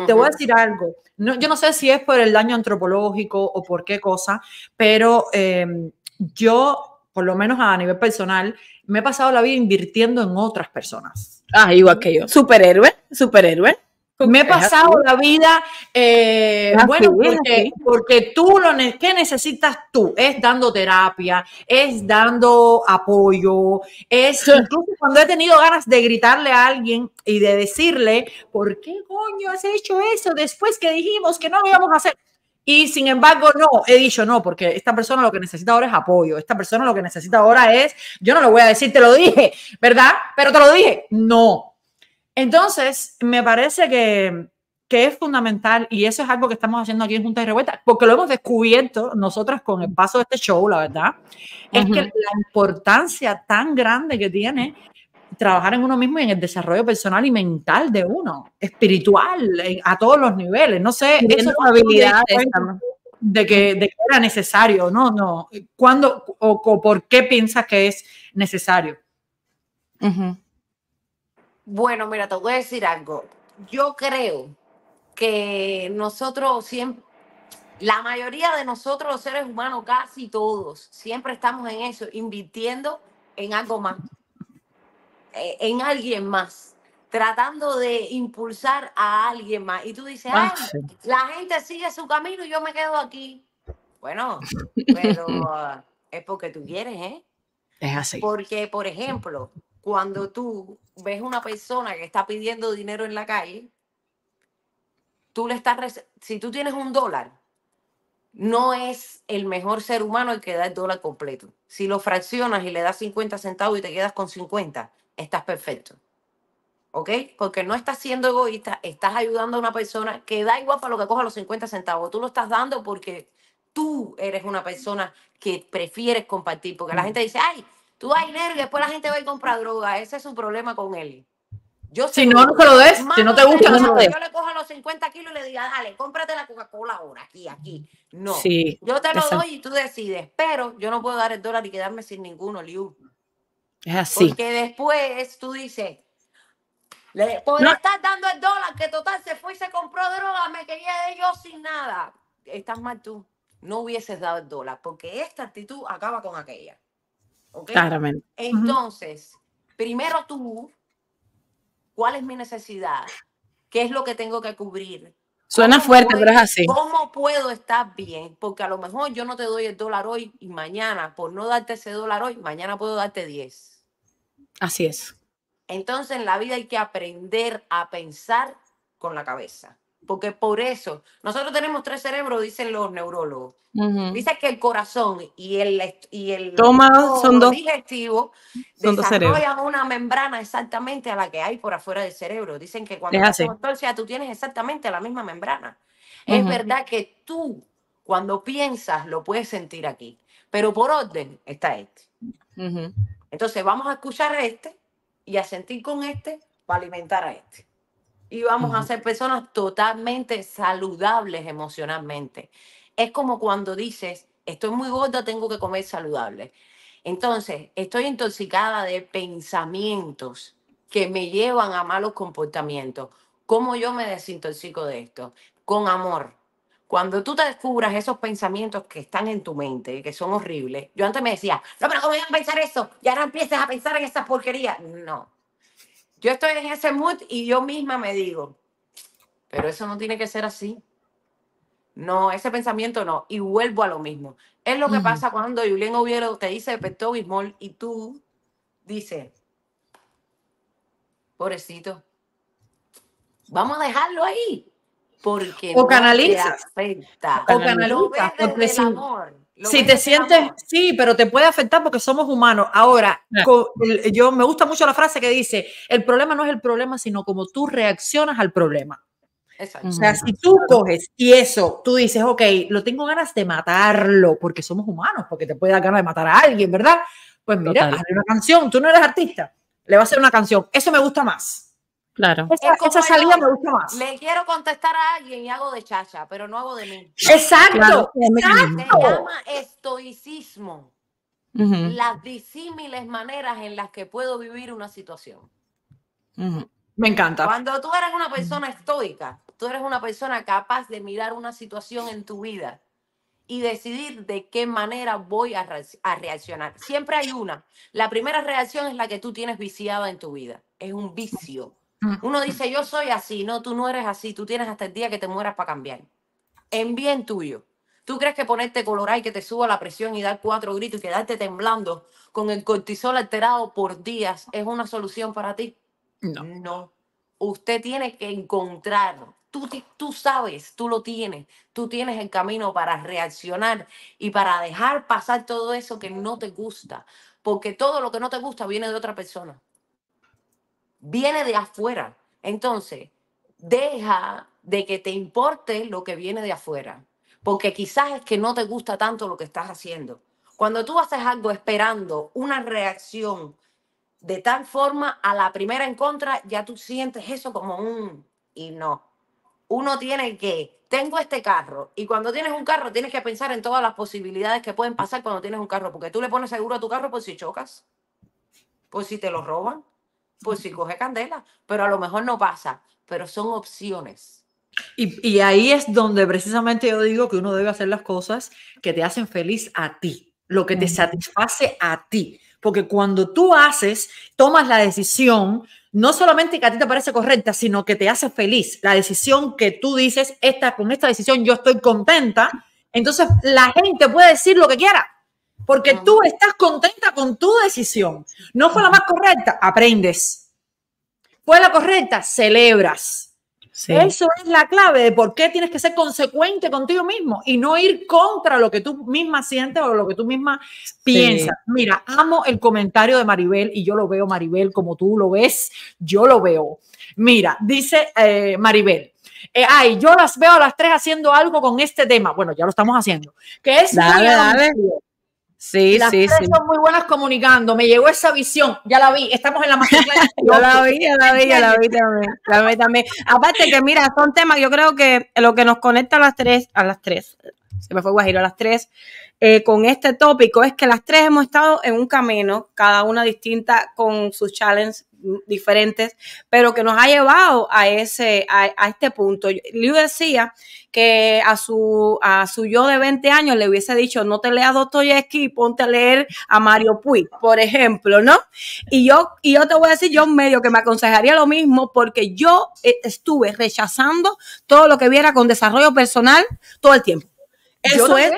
Te voy a decir algo, yo no sé si es por el daño antropológico o por qué cosa, pero em, yo, por lo menos a nivel personal, me he pasado la vida invirtiendo en otras personas. Ah, igual que yo. Superhéroe, superhéroe. Me he pasado la vida, eh, ah, bueno, porque, porque, tú lo que necesitas tú es dando terapia, es dando apoyo, es incluso cuando he tenido ganas de gritarle a alguien y de decirle, ¿por qué coño has hecho eso después que dijimos que no lo íbamos a hacer? Y sin embargo, no, he dicho no, porque esta persona lo que necesita ahora es apoyo. Esta persona lo que necesita ahora es, yo no lo voy a decir, te lo dije, ¿verdad? Pero te lo dije, no. Entonces, me parece que, que es fundamental y eso es algo que estamos haciendo aquí en junta y Revuelta, porque lo hemos descubierto nosotras con el paso de este show, la verdad, es que la importancia tan grande que tiene trabajar en uno mismo y en el desarrollo personal y mental de uno, espiritual, a todos los niveles. No sé, eso una habilidad de que, de que, era necesario, no, no. ¿Cuándo o, por qué piensas que es necesario? Bueno, mira, te voy a decir algo. Yo creo que nosotros siempre, la mayoría de nosotros los seres humanos, casi todos, siempre estamos en eso, invirtiendo en algo más. Eh, en alguien más, tratando de impulsar a alguien más. Y tú dices, ah, la gente sigue su camino y yo me quedo aquí. Bueno, pero es porque tú quieres, ¿eh? Es así. Porque, por ejemplo, cuando tú ves una persona que está pidiendo dinero en la calle, tú le estás, si tú tienes un dólar, no es el mejor ser humano el que da el dólar completo. Si lo fraccionas y le das 50 centavos y te quedas con 50, estás perfecto. ¿Ok? Porque no estás siendo egoísta, estás ayudando a una persona que da igual para lo que coja los 50 centavos. Tú lo estás dando porque tú eres una persona que prefieres compartir. Porque la gente dice, ay, tú hay dinero después la gente va a comprar droga. Ese es su problema con él. Yo si no, no se lo des. si no te gusta, no lo des. Yo le cojo los 50 kilos y le diga, dale, cómprate la Coca-Cola ahora, aquí, aquí. No. yo te lo doy y tú decides. Pero yo no puedo dar el dólar y quedarme sin ninguno, Liu. Es así. Porque después tú dices, por no. estar dando el dólar que total se fue y se compró droga, me quería de yo sin nada. Estás mal tú. No hubieses dado el dólar, porque esta actitud acaba con aquella. Claramente. Entonces, primero tú, ¿cuál es mi necesidad? ¿Qué es lo que tengo que cubrir? Suena fuerte, pero es así. ¿Cómo puedo estar bien? Porque a lo mejor yo no te doy el dólar hoy y mañana, por no darte ese dólar hoy, mañana puedo darte 10. Así es. Entonces en la vida hay que aprender a pensar con la cabeza. Porque por eso, nosotros tenemos tres cerebros, dicen los neurólogos. Dice que el corazón y el, y el Toma, son dos, digestivo son desarrollan dos una membrana exactamente a la que hay por afuera del cerebro. Dicen que cuando autopsia tú tienes exactamente la misma membrana. Es verdad que tú, cuando piensas, lo puedes sentir aquí. Pero por orden está este. Entonces vamos a escuchar a este y a sentir con este para alimentar a este. Y vamos a ser personas totalmente saludables emocionalmente. Es como cuando dices, estoy muy gorda, tengo que comer saludable. Entonces, estoy intoxicada de pensamientos que me llevan a malos comportamientos. ¿Cómo yo me desintoxico de esto? Con amor, cuando tú te descubras esos pensamientos que están en tu mente, que son horribles, yo antes me decía, no, pero ¿cómo iban a pensar eso? Y ahora empiezas a pensar en esas porquerías. No. Yo estoy en ese mood y yo misma me digo, pero eso no tiene que ser así. No, ese pensamiento no. Y vuelvo a lo mismo. Es lo que pasa cuando Julián Oviedo te dice pecto Bismol y tú dices, pobrecito, vamos a dejarlo ahí porque o canaliza, afecta. o canaliza, si, te sientes sí pero te puede afectar porque somos humanos ahora yo me gusta mucho la frase que dice el problema no es el problema sino como tú reaccionas al problema O sea, si tú coges y eso, tú dices, ok, lo tengo ganas de matarlo, porque somos humanos, porque te puede dar ganas de matar a alguien, ¿verdad? Pues mira, hazle una canción, tú no eres artista, le vas a hacer una canción, eso me gusta más. Claro. Esa, me más. Le quiero contestar a alguien y hago de chacha, pero no hago de mí. Exacto. exacto. Se llama estoicismo. Las disímiles maneras en las que puedo vivir una situación. Me encanta. Cuando tú eres una persona estoica, tú eres una persona capaz de mirar una situación en tu vida y decidir de qué manera voy a, reaccionar. Siempre hay una. La primera reacción es la que tú tienes viciada en tu vida. Es un vicio. Uno dice, yo soy así, no, tú no eres así, tú tienes hasta el día que te mueras para cambiar. En bien tuyo. ¿Tú crees que ponerte colorado y que te suba la presión y dar cuatro gritos y quedarte temblando con el cortisol alterado por días es una solución para ti? No. No. Usted tiene que encontrarlo. Tú, tú sabes, tú lo tienes. Tú tienes el camino para reaccionar y para dejar pasar todo eso que no te gusta. Porque todo lo que no te gusta viene de otra persona viene de afuera. Entonces, deja de que te importe lo que viene de afuera, porque quizás es que no te gusta tanto lo que estás haciendo. Cuando tú haces algo esperando una reacción de tal forma a la primera en contra, ya tú sientes eso como un y no. Uno tiene que, tengo este carro y cuando tienes un carro tienes que pensar en todas las posibilidades que pueden pasar cuando tienes un carro, porque tú le pones seguro a tu carro por si chocas, por si te lo roban, pues si coge candela, pero a lo mejor no pasa, pero son opciones. Y, ahí es donde precisamente yo digo que uno debe hacer las cosas que te hacen feliz a ti, lo que te satisface a ti. Porque cuando tú haces, tomas la decisión, no solamente que a ti te parece correcta, sino que te hace feliz. La decisión que tú dices, esta, con esta decisión yo estoy contenta, entonces la gente puede decir lo que quiera. Porque tú estás contenta con tu decisión. No fue la más correcta, aprendes. Fue la correcta, celebras. Eso es la clave de por qué tienes que ser consecuente contigo mismo y no ir contra lo que tú misma sientes o lo que tú misma piensas. Mira, amo el comentario de Maribel y yo lo veo, Maribel, como tú lo ves, yo lo veo. Mira, dice eh, Maribel. Eh, ay, yo las veo a las tres haciendo algo con este tema. Bueno, ya lo estamos haciendo. Que es Sí, las sí, tres son muy buenas comunicando. Me llegó esa visión. Ya la vi. Estamos en la masterclass. Ya la vi, ya la vi, ya la vi también. La vi también. Aparte que mira, son temas. Yo creo que lo que nos conecta a las tres, a las tres, se me fue Guajiro a las tres, eh, con este tópico, es que las tres hemos estado en un camino, cada una distinta con sus challenges diferentes, pero que nos ha llevado a ese, a, este punto. Liu decía que a su, a su yo de 20 años le hubiese dicho, no te leas Dostoyevsky, ponte a leer a Mario Puig, por ejemplo, ¿no? Y yo, y yo te voy a decir, yo medio que me aconsejaría lo mismo, porque yo eh, estuve rechazando todo lo que viera con desarrollo personal todo el tiempo eso es,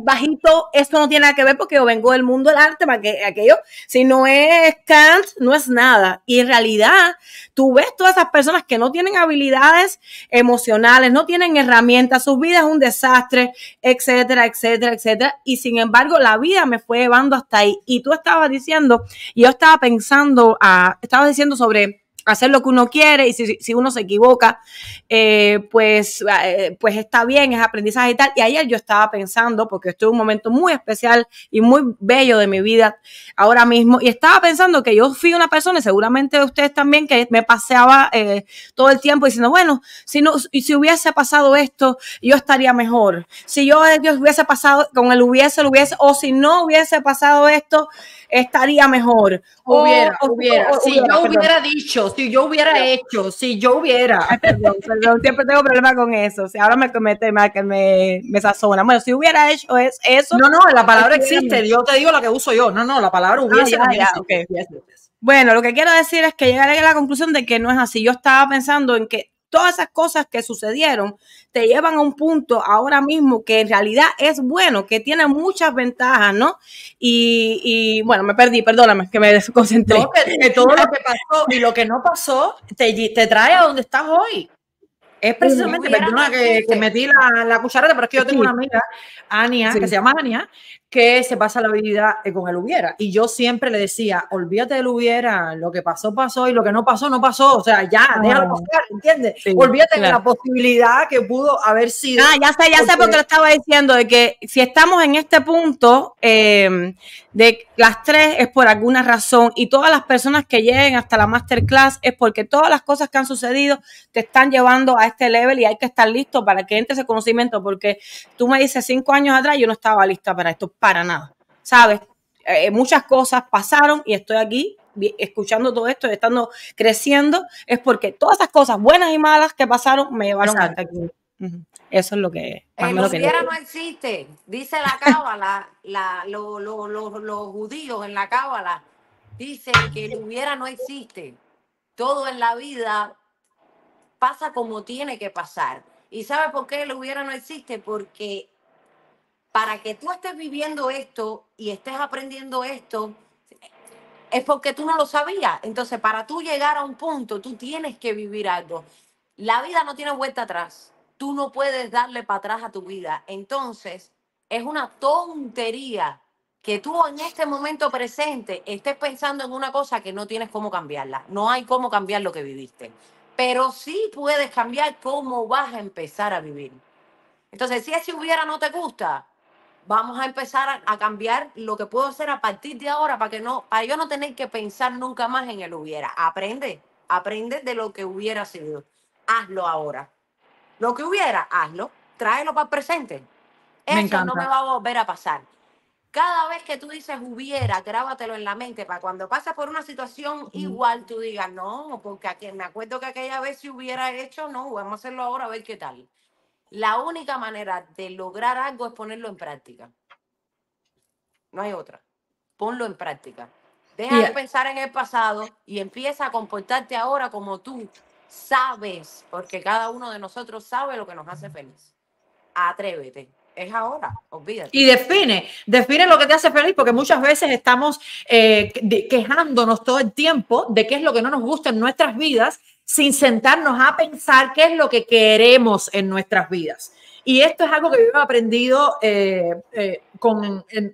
bajito, esto no tiene nada que ver porque yo vengo del mundo del arte, para que aquello, si no es Kant, no es nada. Y en realidad, tú ves todas esas personas que no tienen habilidades emocionales, no tienen herramientas, su vida es un desastre, etcétera, etcétera, etcétera. Y sin embargo, la vida me fue llevando hasta ahí. Y tú estabas diciendo, yo estaba pensando, a, ah, estabas diciendo sobre hacer lo que uno quiere y si, uno se equivoca, eh, pues, eh, pues está bien, es aprendizaje y tal. Y ayer yo estaba pensando, porque estoy en un momento muy especial y muy bello de mi vida ahora mismo, y estaba pensando que yo fui una persona, y seguramente ustedes también, que me paseaba eh, todo el tiempo diciendo, bueno, si, no, si hubiese pasado esto, yo estaría mejor. Si yo, dios hubiese pasado con él, hubiese, lo hubiese, o si no hubiese pasado esto, estaría mejor. Hubiera, hubiera. si yo hubiera dicho, si yo hubiera hecho, si yo hubiera. perdón, perdón, siempre tengo problemas con eso. O ahora me comete más que me, me sazona. Bueno, si hubiera hecho es, eso. No, no, la palabra existe. Yo te digo la que uso yo. No, no, la palabra ah, hubiera Bueno, lo que quiero decir es que llegaré a la conclusión de que no es así. Yo estaba pensando en que todas esas cosas que sucedieron te llevan a un punto ahora mismo que en realidad es bueno, que tiene muchas ventajas, ¿no? Y, bueno, me perdí, perdóname, que me desconcentré. todo lo que pasó y lo que no pasó te trae a donde estás hoy. Es precisamente, que, metí la, la cucharada, pero es que yo tengo una amiga, Ania, que se llama Ania, que se pasa la vida eh, con el hubiera. Y yo siempre le decía, olvídate del hubiera, lo que pasó, pasó, y lo que no pasó, no pasó. O sea, ya, ah. déjalo pasar, ¿entiendes? olvídate de la posibilidad que pudo haber sido. Ah, ya sé, ya sé porque lo estaba diciendo, de que si estamos en este punto em, de las tres es por alguna razón, y todas las personas que lleguen hasta la masterclass es porque todas las cosas que han sucedido te están llevando a este level y hay que estar listo para que entre ese conocimiento, porque tú me dices cinco años atrás, yo no estaba lista para esto, para nada, ¿sabes? Eh, muchas cosas pasaron y estoy aquí escuchando todo esto, estando creciendo, es porque todas esas cosas buenas y malas que pasaron me llevaron hasta aquí. Eso es lo que El hubiera no existe, dice la cábala, la, los judíos en la cábala dicen que el hubiera no existe. Todo en la vida pasa como tiene que pasar. ¿Y sabes por qué el hubiera no existe? Porque para que tú estés viviendo esto y estés aprendiendo esto, es porque tú no lo sabías. Entonces, para tú llegar a un punto, tú tienes que vivir algo. La vida no tiene vuelta atrás. Tú no puedes darle para atrás a tu vida. Entonces, es una tontería que tú en este momento presente estés pensando en una cosa que no tienes cómo cambiarla. No hay cómo cambiar lo que viviste pero sí puedes cambiar cómo vas a empezar a vivir. Entonces, si ese hubiera no te gusta, vamos a empezar a, cambiar lo que puedo hacer a partir de ahora para que no, para yo no tener que pensar nunca más en el hubiera. Aprende, aprende de lo que hubiera sido. Hazlo ahora. Lo que hubiera, hazlo. Tráelo para el presente. Eso no me va a volver a pasar. Cada vez que tú dices hubiera, grábatelo en la mente para cuando pasas por una situación igual tú digas, no, porque me acuerdo que aquella vez si hubiera hecho, no, vamos a hacerlo ahora a ver qué tal. La única manera de lograr algo es ponerlo en práctica. No hay otra. Ponlo en práctica. Deja de pensar en el pasado y empieza a comportarte ahora como tú sabes, porque cada uno de nosotros sabe lo que nos hace feliz. Atrévete es ahora, olvídate. Y define, define lo que te hace feliz, porque muchas veces estamos eh, quejándonos todo el tiempo de qué es lo que no nos gusta en nuestras vidas, sin sentarnos a pensar qué es lo que queremos en nuestras vidas. Y esto es algo que yo he aprendido eh, eh,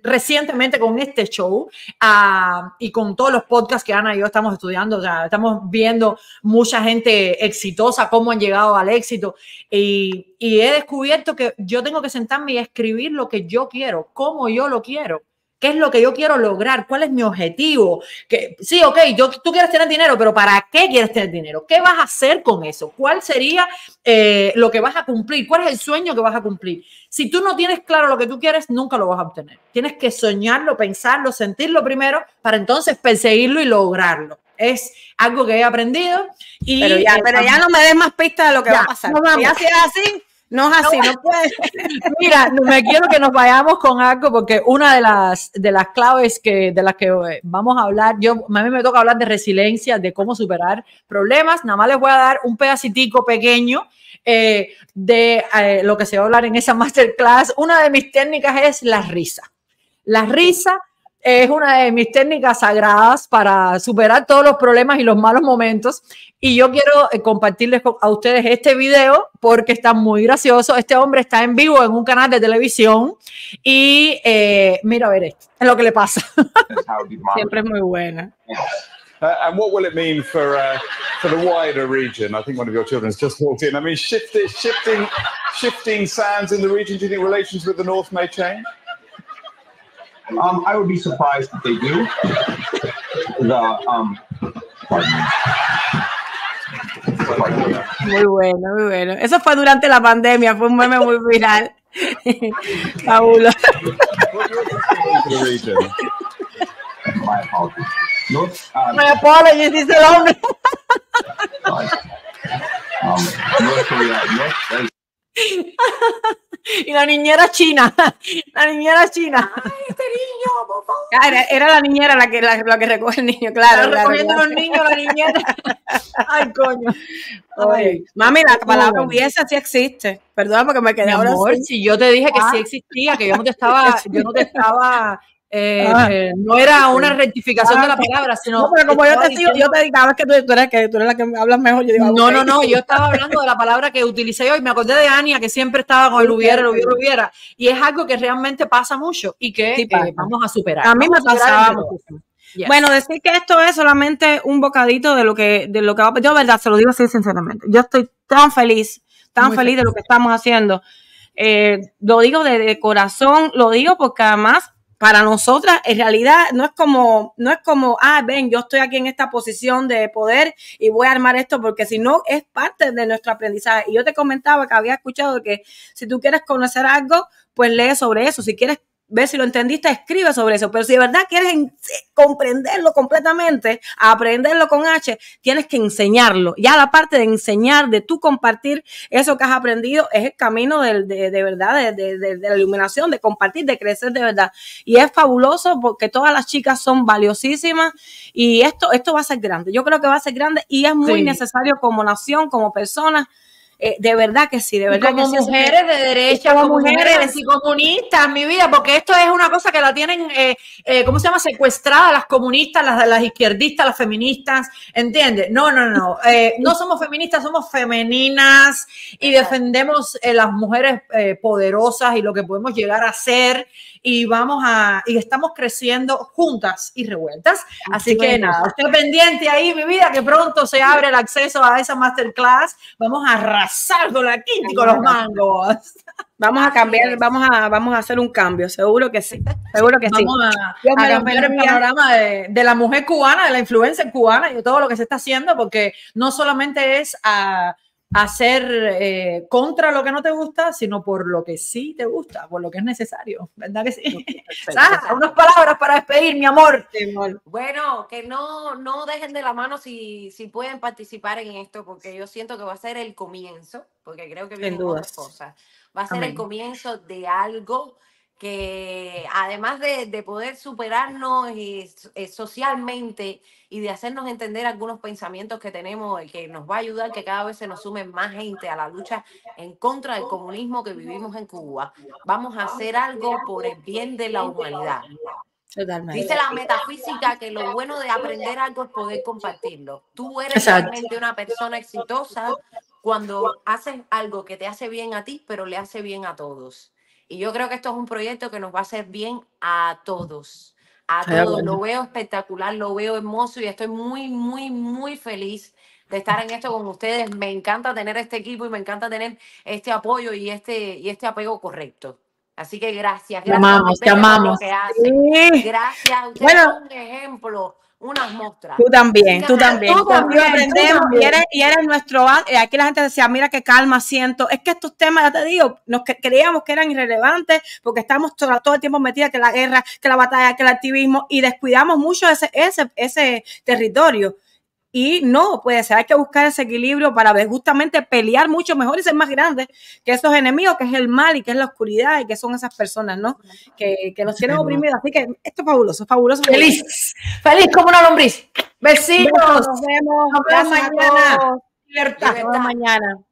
recientemente con este show ah, y con todos los podcasts que Ana y yo estamos estudiando. O estamos viendo mucha gente exitosa, cómo han llegado al éxito. Y, y he descubierto que yo tengo que sentarme y escribir lo que yo quiero, cómo yo lo quiero. ¿Qué es lo que yo quiero lograr? ¿Cuál es mi objetivo? Que, sí, ok, yo, tú quieres tener dinero, pero ¿para qué quieres tener dinero? ¿Qué vas a hacer con eso? ¿Cuál sería eh, lo que vas a cumplir? ¿Cuál es el sueño que vas a cumplir? Si tú no tienes claro lo que tú quieres, nunca lo vas a obtener. Tienes que soñarlo, pensarlo, sentirlo primero para entonces perseguirlo y lograrlo. Es algo que he aprendido. Y, pero ya, pero ya no me des más pistas de lo que va a pasar. Ya si así, no es así, no, puede. Mira, me quiero que nos vayamos con algo porque una de las, de las claves que, de las que eh, vamos a hablar, yo, a mí me toca hablar de resiliencia, de cómo superar problemas. Nada más les voy a dar un pedacito pequeño eh, de eh, lo que se va a hablar en esa masterclass. Una de mis técnicas es la risa. La risa es una de mis técnicas sagradas para superar todos los problemas y los malos momentos. Y yo quiero eh, compartirles a ustedes este video porque está muy gracioso. Este hombre está en vivo en un canal de televisión y eh, mira a ver esto, es lo que le pasa. Siempre es muy buena. Uh, and what will it mean for uh, for the wider region? I think one of your children has just walked in. I mean, shifting, shifting shifting sands in the region. Do you think the North may change? Um, I would be surprised if they do. The, um, muy bueno, muy bueno. Eso fue durante la pandemia, fue un meme muy viral. Fabulo. My apologies. No, uh, My apologies, dice el hombre. um, North uh, Korea, North, y la niñera china, la niñera china. Ay, este ah, Era, era, la niñera la que, la, que recoge el niño, claro. recogiendo los Ay, coño. Mami, la palabra hubiese sí existe. Perdón porque me quedé ahora. si yo te dije que ah. sí existía, que yo no te estaba, yo no te estaba eh, ah. eh, no era una rectificación de la ah, palabra, sino. No, como yo te digo, yo te digo, que tú, eres, que tú eres la que hablas mejor. Yo digo, no, ah, no, no, yo estaba hablando de la palabra que utilicé hoy. Me acordé de Ania, que siempre estaba con el hubiera, el hubiera, hubiera. Y es algo que realmente pasa mucho y que eh, vamos a superar. A mí me pasaba Bueno, decir que esto es solamente un bocadito de lo que de lo que va Yo, verdad, se lo digo así sinceramente. Yo estoy tan feliz, tan feliz, de lo que estamos haciendo. lo digo de, de, corazón, lo digo porque además para nosotras en realidad no es como, no es como, ah, ven, yo estoy aquí en esta posición de poder y voy a armar esto, porque si no, es parte de nuestro aprendizaje. Y yo te comentaba que había escuchado que si tú quieres conocer algo, pues lee sobre eso. Si quieres Ve si lo entendiste, escribe sobre eso. Pero si de verdad quieres comprenderlo completamente, aprenderlo con H, tienes que enseñarlo. Ya la parte de enseñar, de tú compartir eso que has aprendido, es el camino de, verdad, de, la iluminación, de compartir, de crecer de verdad. Y es fabuloso porque todas las chicas son valiosísimas y esto, esto va a ser grande. Yo creo que va a ser grande y es muy necesario como nación, como personas eh, de verdad que sí, de verdad que sí, Mujeres de derecha, como, mujeres, y comunistas, mi vida, porque esto es una cosa que la tienen, eh, eh, ¿cómo se llama? Secuestrada las comunistas, las, las izquierdistas, las feministas, ¿entiendes? No, no, no, no somos feministas, somos femeninas y defendemos las mujeres poderosas y lo que podemos llegar a ser y vamos a, y estamos creciendo juntas y revueltas. Así que nada, estoy pendiente ahí, mi vida, que pronto se abre el acceso a esa masterclass. Vamos a saldo la quinta con los mangos. Vamos a cambiar, vamos a, vamos a hacer un cambio, seguro que sí, seguro que sí. Vamos a cambiar el panorama de, de, la mujer cubana, de la influencia cubana y todo lo que se está haciendo, porque no solamente es a hacer eh, contra lo que no te gusta, sino por lo que sí te gusta, por lo que es necesario, ¿verdad que sí? unas palabras para despedir, mi amor. Bueno, que no, no dejen de la mano si, si pueden participar en esto, porque yo siento que va a ser el comienzo, porque creo que vienen otras cosas. Va a ser el comienzo de algo que además de, poder superarnos eh, socialmente y de hacernos entender algunos pensamientos que tenemos, que nos va a ayudar que cada vez se nos sume más gente a la lucha en contra del comunismo que vivimos en Cuba. Vamos a hacer algo por el bien de la humanidad. Totalmente. Dice la metafísica que lo bueno de aprender algo es poder compartirlo. Tú eres realmente una persona exitosa cuando haces algo que te hace bien a ti, pero le hace bien a todos. Y yo creo que esto es un proyecto que nos va a hacer bien a todos. A todos. Lo veo espectacular, lo veo hermoso y estoy muy, muy, muy feliz de estar en esto con ustedes. Me encanta tener este equipo y me encanta tener este apoyo y este, y este apego correcto. Así que gracias, Te amamos, te amamos. Lo Gracias, ustedes bueno. un ejemplo unas Tú también, tú también. Tú aprendemos, Y, eres, nuestro... Eh, aquí la gente decía, mira qué calma siento. Es que estos temas, ya te digo, nos creíamos que eran irrelevantes porque estamos todo, el tiempo metidas que la guerra, que la batalla, que el activismo y descuidamos mucho ese, ese, ese territorio. Y no, ser, pues, hay que buscar ese equilibrio para pues, justamente pelear mucho mejor y ser más grande que esos enemigos, que es el mal y que es la oscuridad y que son esas personas, ¿no? Que, nos tienen Así que esto es fabuloso, fabuloso. Feliz, feliz como una lombriz. Besitos. Nos vemos. mañana.